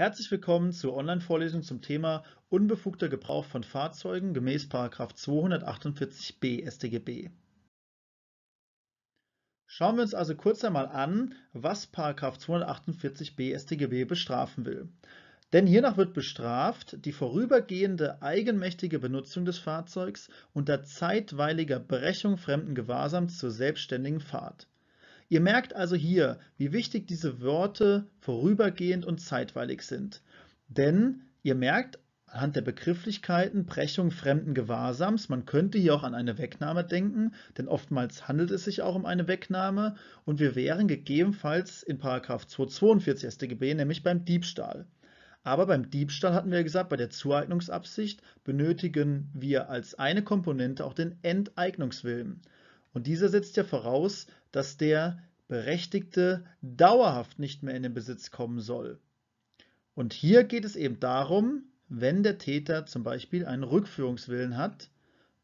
Herzlich willkommen zur Online-Vorlesung zum Thema Unbefugter Gebrauch von Fahrzeugen gemäß 248b StGB. Schauen wir uns also kurz einmal an, was 248b StGB bestrafen will. Denn hiernach wird bestraft die vorübergehende eigenmächtige Benutzung des Fahrzeugs unter zeitweiliger Brechung fremden Gewahrsams zur selbstständigen Fahrt. Ihr merkt also hier, wie wichtig diese Worte vorübergehend und zeitweilig sind. Denn ihr merkt anhand der Begrifflichkeiten Brechung fremden Gewahrsams, man könnte hier auch an eine Wegnahme denken, denn oftmals handelt es sich auch um eine Wegnahme und wir wären gegebenenfalls in 242 StGB, nämlich beim Diebstahl. Aber beim Diebstahl hatten wir gesagt, bei der Zueignungsabsicht benötigen wir als eine Komponente auch den Enteignungswillen. Und dieser setzt ja voraus, dass der Berechtigte dauerhaft nicht mehr in den Besitz kommen soll. Und hier geht es eben darum, wenn der Täter zum Beispiel einen Rückführungswillen hat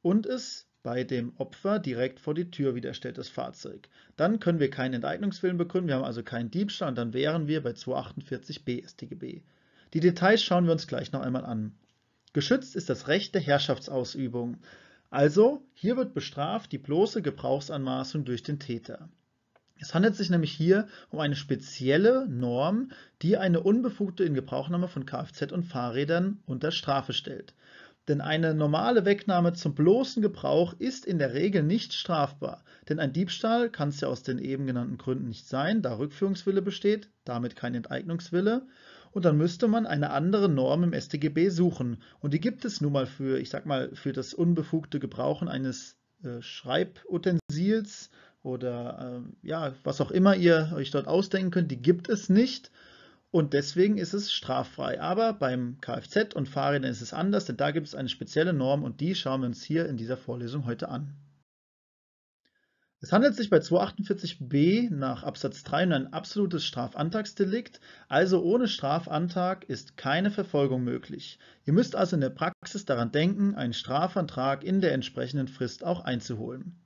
und es bei dem Opfer direkt vor die Tür wieder stellt, das Fahrzeug. Dann können wir keinen Enteignungswillen begründen, wir haben also keinen Diebstahl und dann wären wir bei 248b StGB. Die Details schauen wir uns gleich noch einmal an. Geschützt ist das Recht der Herrschaftsausübung. Also hier wird bestraft die bloße Gebrauchsanmaßung durch den Täter. Es handelt sich nämlich hier um eine spezielle Norm, die eine unbefugte Ingebrauchnahme von Kfz und Fahrrädern unter Strafe stellt. Denn eine normale Wegnahme zum bloßen Gebrauch ist in der Regel nicht strafbar, denn ein Diebstahl kann es ja aus den eben genannten Gründen nicht sein, da Rückführungswille besteht, damit kein Enteignungswille und dann müsste man eine andere Norm im StGB suchen. Und die gibt es nun mal für, ich sag mal, für das unbefugte Gebrauchen eines äh, Schreibutensils oder ähm, ja, was auch immer ihr euch dort ausdenken könnt, die gibt es nicht. Und deswegen ist es straffrei. Aber beim Kfz und Fahrrädern ist es anders, denn da gibt es eine spezielle Norm und die schauen wir uns hier in dieser Vorlesung heute an. Es handelt sich bei 248b nach Absatz 3 um ein absolutes Strafantragsdelikt, also ohne Strafantrag ist keine Verfolgung möglich. Ihr müsst also in der Praxis daran denken, einen Strafantrag in der entsprechenden Frist auch einzuholen.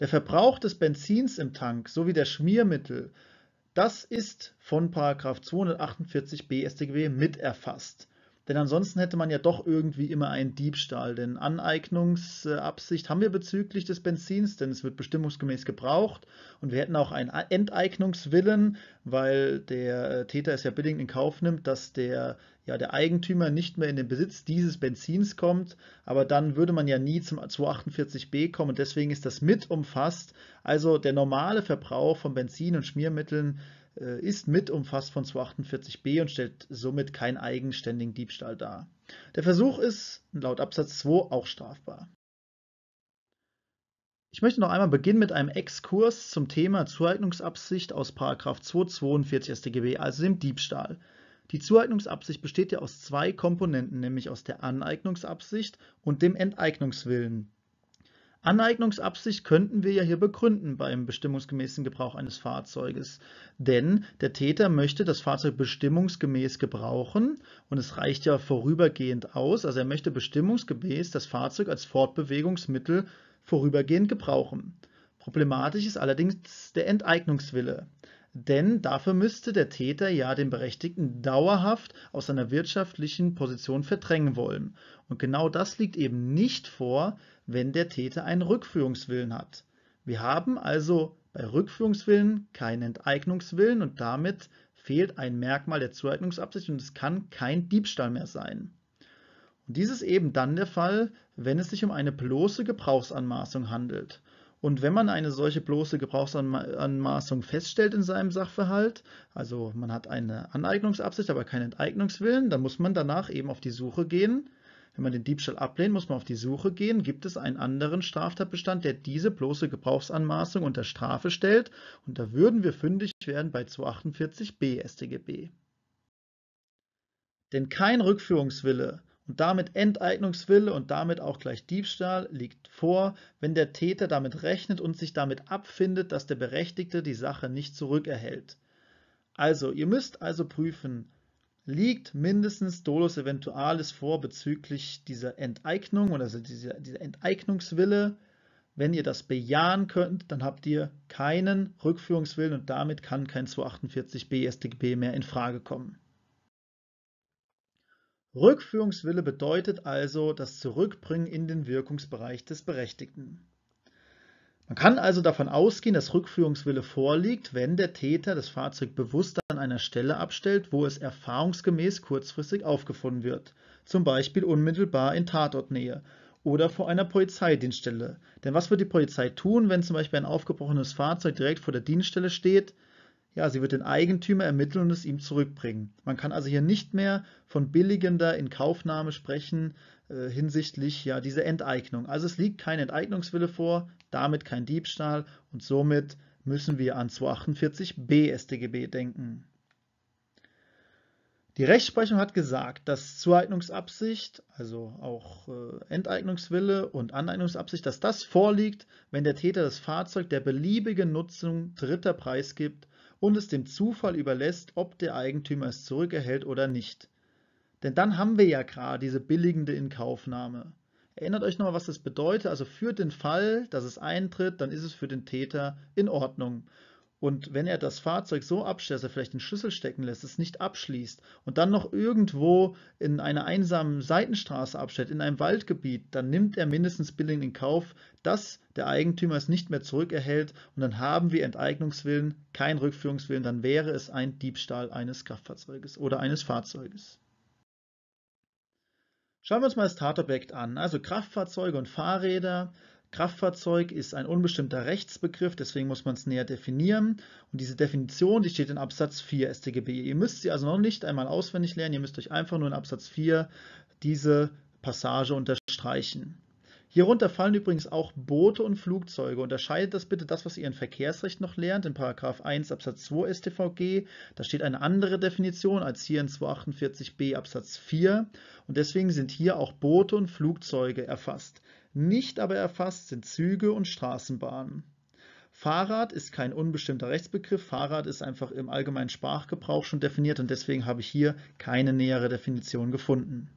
Der Verbrauch des Benzins im Tank sowie der Schmiermittel, das ist von 248b StGB mit erfasst. Denn ansonsten hätte man ja doch irgendwie immer einen Diebstahl. Denn Aneignungsabsicht haben wir bezüglich des Benzins, denn es wird bestimmungsgemäß gebraucht. Und wir hätten auch einen Enteignungswillen, weil der äh, Täter es ja billig in Kauf nimmt, dass der, ja, der Eigentümer nicht mehr in den Besitz dieses Benzins kommt. Aber dann würde man ja nie zum 248b kommen. Und deswegen ist das mit umfasst. Also der normale Verbrauch von Benzin und Schmiermitteln äh, ist mit umfasst von 248b und stellt somit keinen eigenständigen Diebstahl dar. Der Versuch ist laut Absatz 2 auch strafbar. Ich möchte noch einmal beginnen mit einem Exkurs zum Thema Zueignungsabsicht aus 242 StGB, also dem Diebstahl. Die Zueignungsabsicht besteht ja aus zwei Komponenten, nämlich aus der Aneignungsabsicht und dem Enteignungswillen. Aneignungsabsicht könnten wir ja hier begründen beim bestimmungsgemäßen Gebrauch eines Fahrzeuges, denn der Täter möchte das Fahrzeug bestimmungsgemäß gebrauchen und es reicht ja vorübergehend aus, also er möchte bestimmungsgemäß das Fahrzeug als Fortbewegungsmittel vorübergehend gebrauchen. Problematisch ist allerdings der Enteignungswille denn dafür müsste der Täter ja den Berechtigten dauerhaft aus seiner wirtschaftlichen Position verdrängen wollen. Und genau das liegt eben nicht vor, wenn der Täter einen Rückführungswillen hat. Wir haben also bei Rückführungswillen keinen Enteignungswillen und damit fehlt ein Merkmal der Zueignungsabsicht und es kann kein Diebstahl mehr sein. Und dies ist eben dann der Fall, wenn es sich um eine bloße Gebrauchsanmaßung handelt. Und wenn man eine solche bloße Gebrauchsanmaßung feststellt in seinem Sachverhalt, also man hat eine Aneignungsabsicht, aber keinen Enteignungswillen, dann muss man danach eben auf die Suche gehen. Wenn man den Diebstahl ablehnt, muss man auf die Suche gehen. Gibt es einen anderen Straftatbestand, der diese bloße Gebrauchsanmaßung unter Strafe stellt? Und da würden wir fündig werden bei 248b StGB. Denn kein Rückführungswille und damit Enteignungswille und damit auch gleich Diebstahl liegt vor, wenn der Täter damit rechnet und sich damit abfindet, dass der Berechtigte die Sache nicht zurückerhält. Also, ihr müsst also prüfen, liegt mindestens Dolus Eventualis vor bezüglich dieser Enteignung oder also dieser, dieser Enteignungswille. Wenn ihr das bejahen könnt, dann habt ihr keinen Rückführungswillen und damit kann kein 248b StGB mehr in Frage kommen. Rückführungswille bedeutet also das Zurückbringen in den Wirkungsbereich des Berechtigten. Man kann also davon ausgehen, dass Rückführungswille vorliegt, wenn der Täter das Fahrzeug bewusst an einer Stelle abstellt, wo es erfahrungsgemäß kurzfristig aufgefunden wird, zum Beispiel unmittelbar in Tatortnähe oder vor einer Polizeidienststelle. Denn was wird die Polizei tun, wenn zum Beispiel ein aufgebrochenes Fahrzeug direkt vor der Dienststelle steht? Ja, sie wird den Eigentümer ermitteln und es ihm zurückbringen. Man kann also hier nicht mehr von billigender Inkaufnahme sprechen äh, hinsichtlich ja, dieser Enteignung. Also es liegt kein Enteignungswille vor, damit kein Diebstahl und somit müssen wir an 248b StGB denken. Die Rechtsprechung hat gesagt, dass Zueignungsabsicht, also auch äh, Enteignungswille und Aneignungsabsicht, dass das vorliegt, wenn der Täter das Fahrzeug der beliebigen Nutzung Dritter Preis gibt und es dem Zufall überlässt, ob der Eigentümer es zurückerhält oder nicht. Denn dann haben wir ja gerade diese billigende Inkaufnahme. Erinnert euch nochmal, was das bedeutet. Also für den Fall, dass es eintritt, dann ist es für den Täter in Ordnung. Und wenn er das Fahrzeug so abstellt, dass er vielleicht den Schlüssel stecken lässt, es nicht abschließt und dann noch irgendwo in einer einsamen Seitenstraße abstellt, in einem Waldgebiet, dann nimmt er mindestens billig in Kauf, dass der Eigentümer es nicht mehr zurückerhält und dann haben wir Enteignungswillen, kein Rückführungswillen, dann wäre es ein Diebstahl eines Kraftfahrzeuges oder eines Fahrzeuges. Schauen wir uns mal das Tatobjekt an. Also Kraftfahrzeuge und Fahrräder Kraftfahrzeug ist ein unbestimmter Rechtsbegriff, deswegen muss man es näher definieren. Und diese Definition, die steht in Absatz 4 StGB. Ihr müsst sie also noch nicht einmal auswendig lernen, ihr müsst euch einfach nur in Absatz 4 diese Passage unterstreichen. Hierunter fallen übrigens auch Boote und Flugzeuge. Unterscheidet das bitte das, was ihr in Verkehrsrecht noch lernt, in 1 Absatz 2 StVG. Da steht eine andere Definition als hier in 248b Absatz 4 und deswegen sind hier auch Boote und Flugzeuge erfasst. Nicht aber erfasst sind Züge und Straßenbahnen. Fahrrad ist kein unbestimmter Rechtsbegriff. Fahrrad ist einfach im allgemeinen Sprachgebrauch schon definiert und deswegen habe ich hier keine nähere Definition gefunden.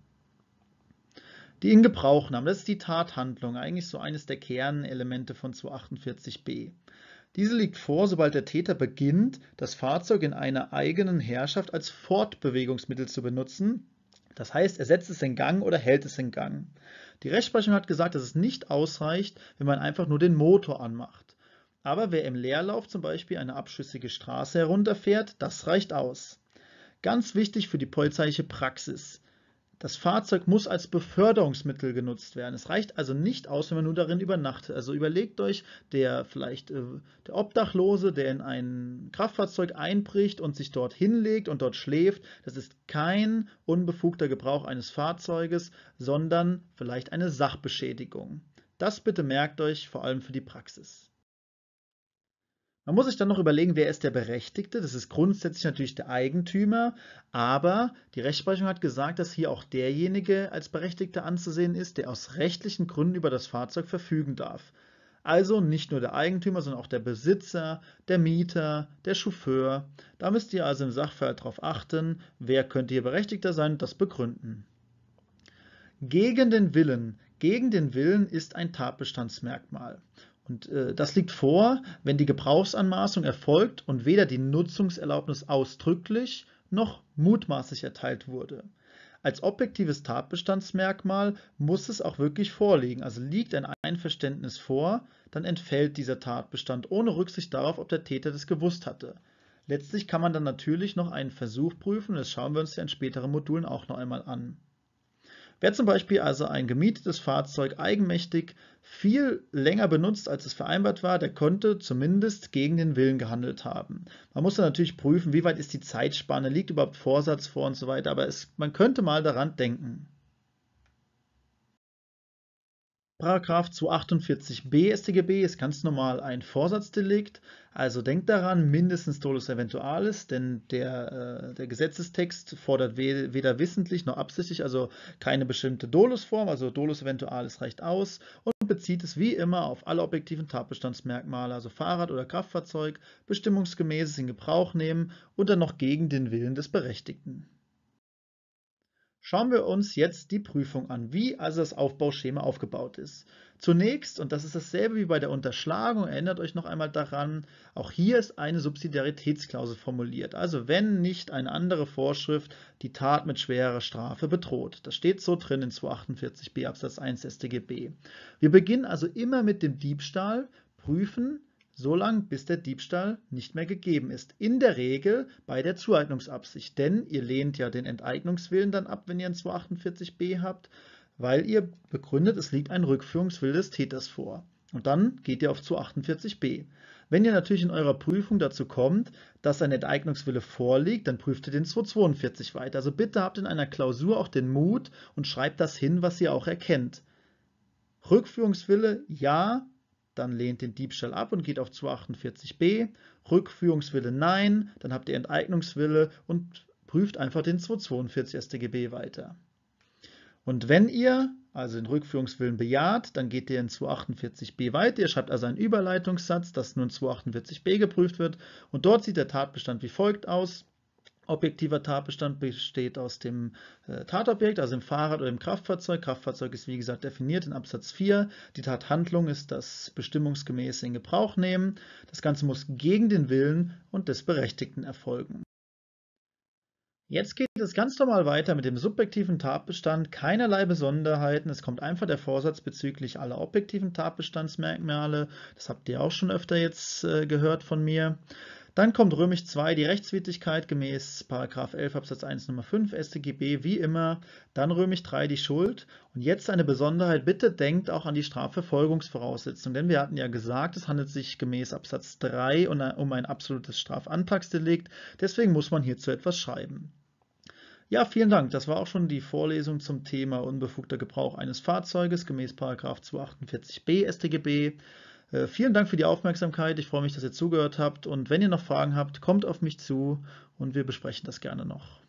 Die Ingebrauchnahme, das ist die Tathandlung, eigentlich so eines der Kernelemente von 248b. Diese liegt vor, sobald der Täter beginnt, das Fahrzeug in einer eigenen Herrschaft als Fortbewegungsmittel zu benutzen. Das heißt, er setzt es in Gang oder hält es in Gang. Die Rechtsprechung hat gesagt, dass es nicht ausreicht, wenn man einfach nur den Motor anmacht. Aber wer im Leerlauf zum Beispiel eine abschüssige Straße herunterfährt, das reicht aus. Ganz wichtig für die polizeiliche Praxis. Das Fahrzeug muss als Beförderungsmittel genutzt werden. Es reicht also nicht aus, wenn man nur darin übernachtet. Also überlegt euch, der vielleicht äh, der Obdachlose, der in ein Kraftfahrzeug einbricht und sich dort hinlegt und dort schläft, das ist kein unbefugter Gebrauch eines Fahrzeuges, sondern vielleicht eine Sachbeschädigung. Das bitte merkt euch vor allem für die Praxis. Man muss sich dann noch überlegen, wer ist der Berechtigte. Das ist grundsätzlich natürlich der Eigentümer, aber die Rechtsprechung hat gesagt, dass hier auch derjenige als Berechtigter anzusehen ist, der aus rechtlichen Gründen über das Fahrzeug verfügen darf. Also nicht nur der Eigentümer, sondern auch der Besitzer, der Mieter, der Chauffeur. Da müsst ihr also im Sachverhalt darauf achten, wer könnte hier Berechtigter sein und das begründen. Gegen den Willen. Gegen den Willen ist ein Tatbestandsmerkmal. Und äh, das liegt vor, wenn die Gebrauchsanmaßung erfolgt und weder die Nutzungserlaubnis ausdrücklich noch mutmaßlich erteilt wurde. Als objektives Tatbestandsmerkmal muss es auch wirklich vorliegen. Also liegt ein Einverständnis vor, dann entfällt dieser Tatbestand ohne Rücksicht darauf, ob der Täter das gewusst hatte. Letztlich kann man dann natürlich noch einen Versuch prüfen, das schauen wir uns ja in späteren Modulen auch noch einmal an. Wer zum Beispiel also ein gemietetes Fahrzeug eigenmächtig viel länger benutzt, als es vereinbart war, der konnte zumindest gegen den Willen gehandelt haben. Man muss dann natürlich prüfen, wie weit ist die Zeitspanne, liegt überhaupt Vorsatz vor und so weiter, aber es, man könnte mal daran denken. Paragraph 248b StGB ist ganz normal ein Vorsatzdelikt, also denkt daran, mindestens dolus eventualis, denn der, äh, der Gesetzestext fordert weder wissentlich noch absichtlich, also keine bestimmte Dolusform, also dolus eventualis reicht aus und bezieht es wie immer auf alle objektiven Tatbestandsmerkmale, also Fahrrad oder Kraftfahrzeug, bestimmungsgemäßes in Gebrauch nehmen und dann noch gegen den Willen des Berechtigten. Schauen wir uns jetzt die Prüfung an, wie also das Aufbauschema aufgebaut ist. Zunächst, und das ist dasselbe wie bei der Unterschlagung, erinnert euch noch einmal daran, auch hier ist eine Subsidiaritätsklausel formuliert. Also wenn nicht eine andere Vorschrift die Tat mit schwerer Strafe bedroht. Das steht so drin in 248b Absatz 1 StGB. Wir beginnen also immer mit dem Diebstahl, prüfen, so solange bis der Diebstahl nicht mehr gegeben ist. In der Regel bei der Zueignungsabsicht, denn ihr lehnt ja den Enteignungswillen dann ab, wenn ihr ein 248b habt, weil ihr begründet, es liegt ein Rückführungswille des Täters vor. Und dann geht ihr auf 248b. Wenn ihr natürlich in eurer Prüfung dazu kommt, dass ein Enteignungswille vorliegt, dann prüft ihr den 242 weiter. Also bitte habt in einer Klausur auch den Mut und schreibt das hin, was ihr auch erkennt. Rückführungswille ja, dann lehnt den Diebstahl ab und geht auf 248b. Rückführungswille nein, dann habt ihr Enteignungswille und prüft einfach den 242 StGB weiter. Und wenn ihr also den Rückführungswillen bejaht, dann geht ihr in 248b weiter. Ihr schreibt also einen Überleitungssatz, dass nun 248b geprüft wird. Und dort sieht der Tatbestand wie folgt aus. Objektiver Tatbestand besteht aus dem äh, Tatobjekt, also dem Fahrrad oder dem Kraftfahrzeug. Kraftfahrzeug ist wie gesagt definiert in Absatz 4. Die Tathandlung ist das bestimmungsgemäß in Gebrauch nehmen. Das Ganze muss gegen den Willen und des Berechtigten erfolgen. Jetzt geht es ganz normal weiter mit dem subjektiven Tatbestand. Keinerlei Besonderheiten. Es kommt einfach der Vorsatz bezüglich aller objektiven Tatbestandsmerkmale. Das habt ihr auch schon öfter jetzt äh, gehört von mir. Dann kommt Römisch 2, die Rechtswidrigkeit gemäß 11 Absatz 1 Nummer 5 StGB, wie immer. Dann Römisch 3, die Schuld. Und jetzt eine Besonderheit, bitte denkt auch an die Strafverfolgungsvoraussetzung, denn wir hatten ja gesagt, es handelt sich gemäß Absatz 3 um ein absolutes Strafantragsdelikt, deswegen muss man hierzu etwas schreiben. Ja, vielen Dank. Das war auch schon die Vorlesung zum Thema unbefugter Gebrauch eines Fahrzeuges gemäß 248b StGB. Äh, vielen Dank für die Aufmerksamkeit. Ich freue mich, dass ihr zugehört habt. Und wenn ihr noch Fragen habt, kommt auf mich zu und wir besprechen das gerne noch.